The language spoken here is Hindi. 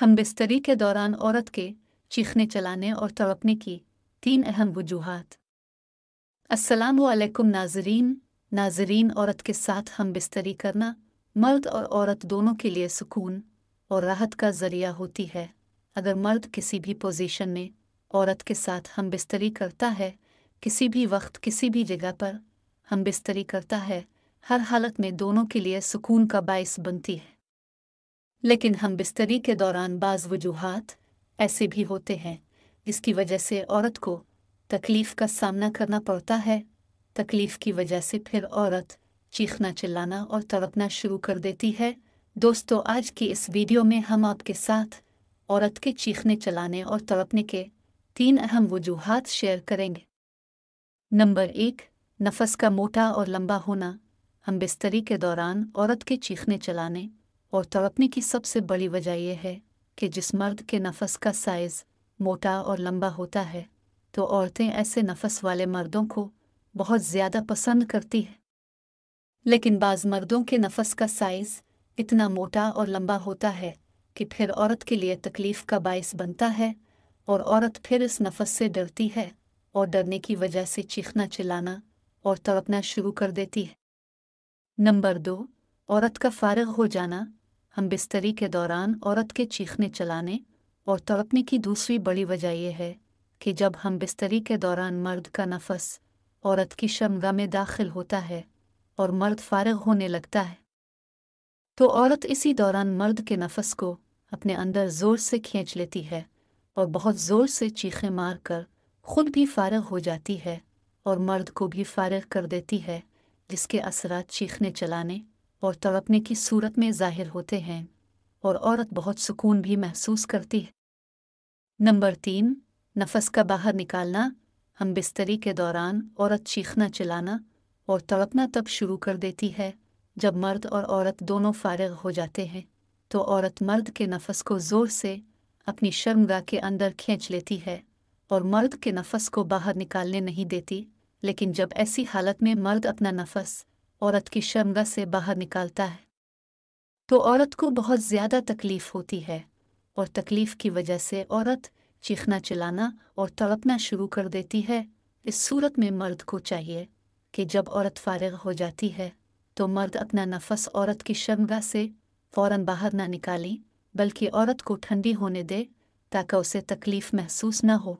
हम बिस्तरी के दौरान औरत के चीखने चलाने और तड़पने की तीन अहम वजूहत असलकुम नाजरीन नाजरीन औरत के साथ हम बिस्तरी करना मर्द और औरत दोनों के लिए सुकून और राहत का जरिया होती है अगर मर्द किसी भी पोजीशन में औरत के साथ हम बिस्तरी करता है किसी भी वक्त किसी भी जगह पर हम बिस्तरी करता है हर हालत में दोनों के लिए सुकून का बायस बनती है लेकिन हम बिस्तरी के दौरान बाज वजूहत ऐसे भी होते हैं जिसकी वजह से औरत को तकलीफ़ का सामना करना पड़ता है तकलीफ़ की वजह से फिर औरत चीखना चिल्लाना और तड़पना शुरू कर देती है दोस्तों आज की इस वीडियो में हम आपके साथ औरत के चीखने चलाने और तड़पने के तीन अहम वजूहत शेयर करेंगे नंबर एक नफस का मोटा और लंबा होना हम बिस्तरी के दौरान औरत के चीखने चलाने और तड़पने की सबसे बड़ी वजह यह है कि जिस मर्द के नफस का साइज मोटा और लंबा होता है तो औरतें ऐसे नफस वाले मर्दों को बहुत ज़्यादा पसंद करती है लेकिन बाज मर्दों के नफस का साइज इतना मोटा और लंबा होता है कि फिर औरत के लिए तकलीफ का बायस बनता है और औरत फिर इस नफस से डरती है और डरने की वजह से चीखना चिल्लाना और तड़पना शुरू कर देती है नंबर दो औरत का फारग हो जाना हम बिस्तरी के दौरान औरत के चीखने चलाने और तड़पने की दूसरी बड़ी वजह यह है कि जब हम बिस्तरी के दौरान मर्द का नफस औरत की शमगा में दाखिल होता है और मर्द फारग होने लगता है तो औरत इसी दौरान मर्द के नफस को अपने अंदर ज़ोर से खींच लेती है और बहुत ज़ोर से चीखें मार कर खुद भी फारग हो जाती है और मर्द को भी फारग कर देती है जिसके असरात चीखने चलाने और तड़पने की सूरत में जाहिर होते हैं और औरत बहुत सुकून भी महसूस करती है नंबर तीन नफस का बाहर निकालना हम बिस्तरी के दौरान औरत चीखना चिलाना और तड़पना तब शुरू कर देती है जब मर्द और औरत दोनों फारग हो जाते हैं तो औरत मर्द के नफस को ज़ोर से अपनी शर्मगाह के अंदर खींच लेती है और मर्द के नफस को बाहर निकालने नहीं देती लेकिन जब ऐसी हालत में मर्द अपना नफस औरत की शर्मगा से बाहर निकालता है तो औरत को बहुत ज़्यादा तकलीफ़ होती है और तकलीफ़ की वजह से औरत चीखना चिलाना और तड़पना शुरू कर देती है इस सूरत में मर्द को चाहिए कि जब औरत फारग हो जाती है तो मर्द अपना नफस औरत की शर्मगा से फ़ौरन बाहर ना निकालें बल्कि औरत को ठंडी होने दे ताकि उसे तकलीफ़ महसूस न हो